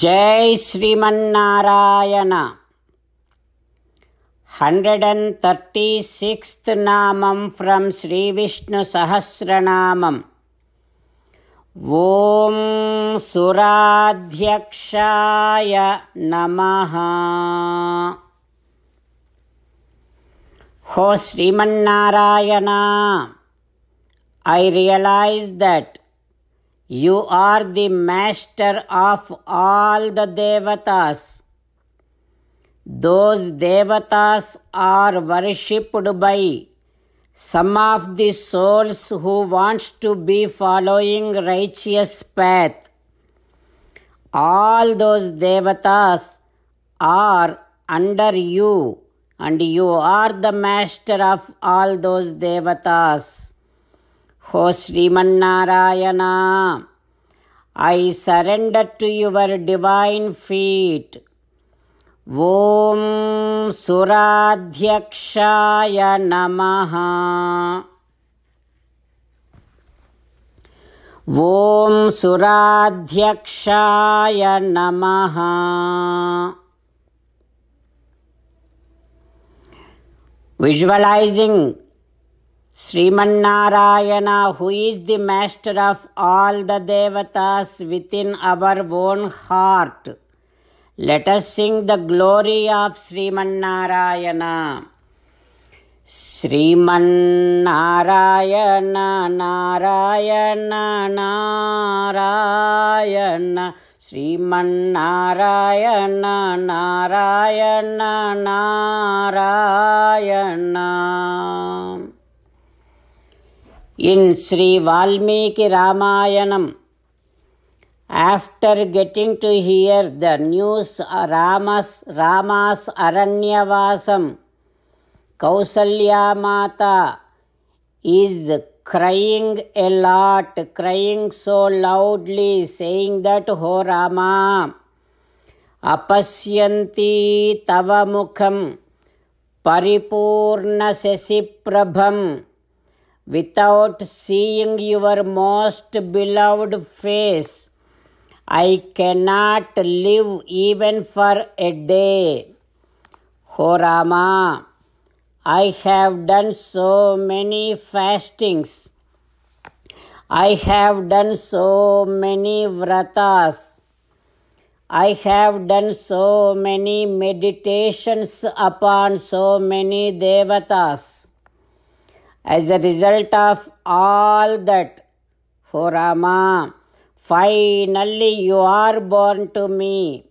జై Srimannarayana hundred and thirty sixth నామం from Sri Vishnu Sahasranamam Om సురాధ్యక్షాయ నమ హో Srimannarayana I realise that you are the master of all the devatas. Those devatas are worshipped by some of the souls who wants to be following righteous path. All those devatas are under you and you are the master of all those devatas. Ho Srimannarayana, I surrender to your divine feet. Om Suradhyakshaya Namaha. Om Suradhyakshaya Namaha. Visualizing Srimanarayana, who is the master of all the devatas within our own heart. Let us sing the glory of Sri Srimannarayana Sri Narayana Srimannarayana Narayana In Sri Valmiki Ramayanam, after getting to hear the news Rama's, Rama's Aranyavasam, Kausalya Mata is crying a lot, crying so loudly, saying that, Ho Rama, अपश्यन्ती तव मुखं परिपूर्णशशिप्रभम् without seeing your most beloved face. I cannot live even for a day. O Rama, I have done so many fastings. I have done so many vratas. I have done so many meditations upon so many devatas. As a result of all that, O Rama, finally you are born to me.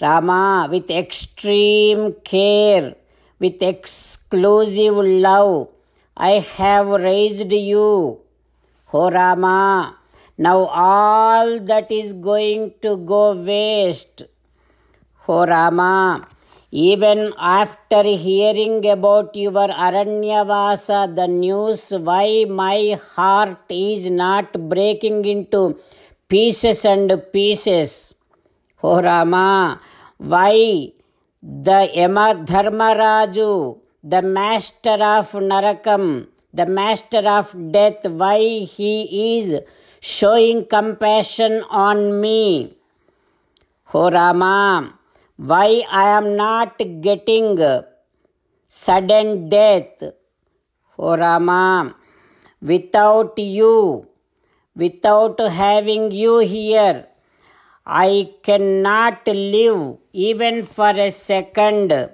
Rama, with extreme care, with exclusive love, I have raised you. O Rama, now all that is going to go waste. O Rama, even after hearing about your Aranyavasa, the news, why my heart is not breaking into pieces and pieces. O oh, Rama, why the Yama Dharmaraju, the master of Narakam, the master of death, why he is showing compassion on me? O oh, Rama, why I am not getting sudden death. O Rama, without you, without having you here, I cannot live even for a second.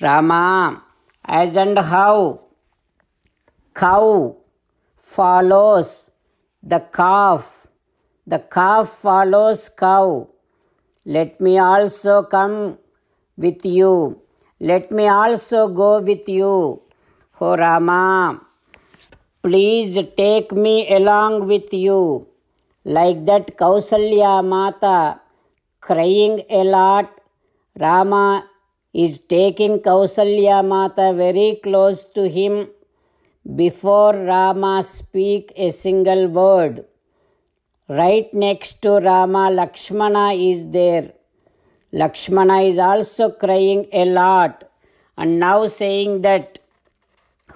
Rama, as and how cow follows the calf, the calf follows cow let me also come with you. Let me also go with you. O Rama, please take me along with you. Like that Kausalya Mata crying a lot, Rama is taking Kausalya Mata very close to him before Rama speak a single word. Right next to Rama, Lakshmana is there. Lakshmana is also crying a lot and now saying that,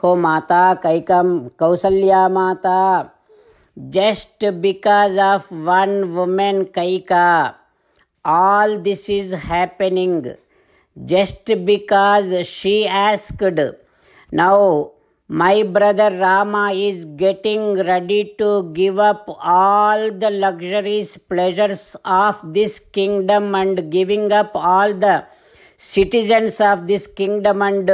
Oh Mata, Kaikam, Kausalya Mata, just because of one woman, Kaika, all this is happening. Just because she asked. Now, my brother Rama is getting ready to give up all the luxuries, pleasures of this kingdom and giving up all the citizens of this kingdom and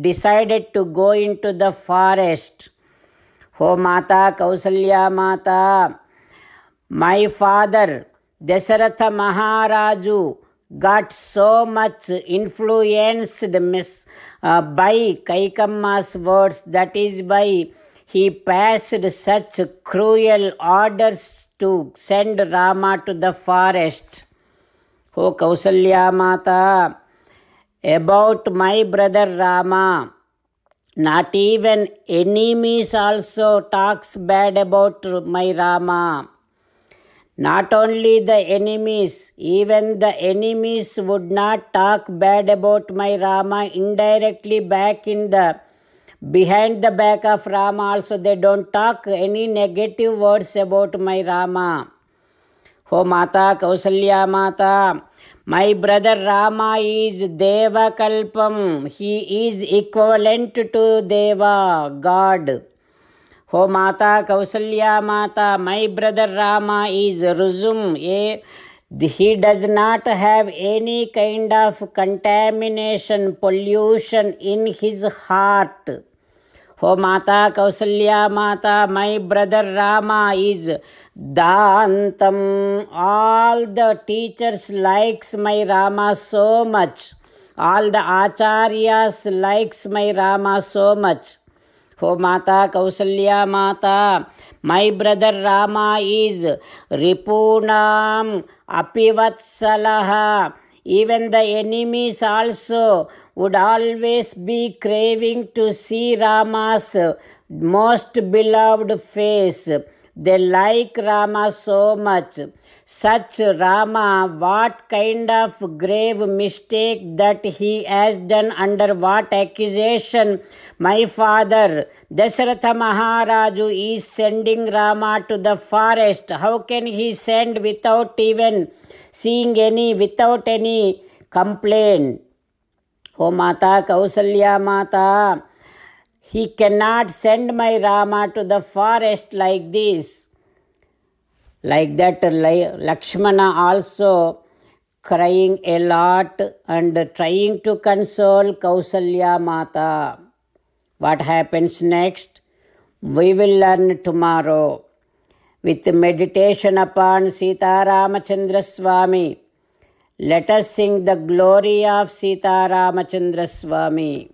decided to go into the forest. Oh Mata Kausalya Mata, my father Desaratha Maharaju got so much influenced, miss uh, by Kaikamma's words, that is by he passed such cruel orders to send Rama to the forest. O oh, Kausalya Mata, about my brother Rama, not even enemies also talks bad about my Rama. Not only the enemies, even the enemies would not talk bad about my Rama indirectly back in the behind the back of Rama also they don't talk any negative words about my Rama. Ho oh, Mata Kausalya Mata, my brother Rama is Deva Kalpam. He is equivalent to Deva, God. O Mata Kausalya Mata, my brother Rama is Ruzum. he does not have any kind of contamination, pollution in his heart. O Mata Kausalya Mata, my brother Rama is Dantam. All the teachers likes my Rama so much. All the acharyas likes my Rama so much for Mata Kausalya Mata. My brother Rama is Ripunam Apivatsalaha. Even the enemies also would always be craving to see Rama's most beloved face. They like Rama so much such Rama, what kind of grave mistake that he has done under what accusation? My father, Dasaratha Maharaju is sending Rama to the forest. How can he send without even seeing any, without any complaint? O oh, Mata Kausalya Mata, he cannot send my Rama to the forest like this. Like that, Lakshmana also crying a lot and trying to console Kausalya Mata. What happens next? We will learn tomorrow with meditation upon Sita Ramachandra Swami. Let us sing the glory of Sita Ramachandra Swami.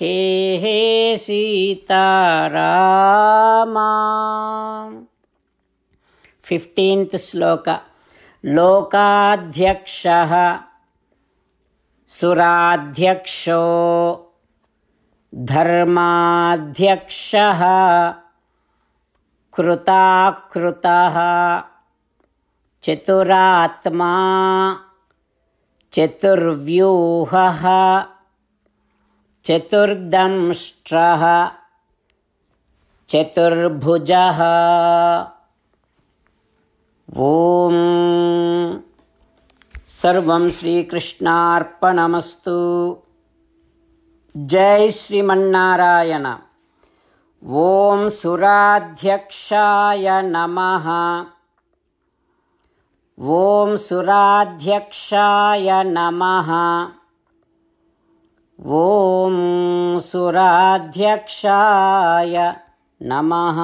हे हे Sitarama fifteenth श्लोक लोकाध्यक्षः सुराध्यक्षो धर्माध्यक्षः कृताकृतः चतुरात्मा चतुर्व्यूहः चतुर्दंष्ट्रः चतुर्भुजः ॐ सर्वं श्रीकृष्णार्पणमस्तु जय श्रीमन्नारायण ॐ सुराध्यक्षाय नमः ॐ सुराध्यक्षाय नमः ॐ सुराध्यक्षाय नमः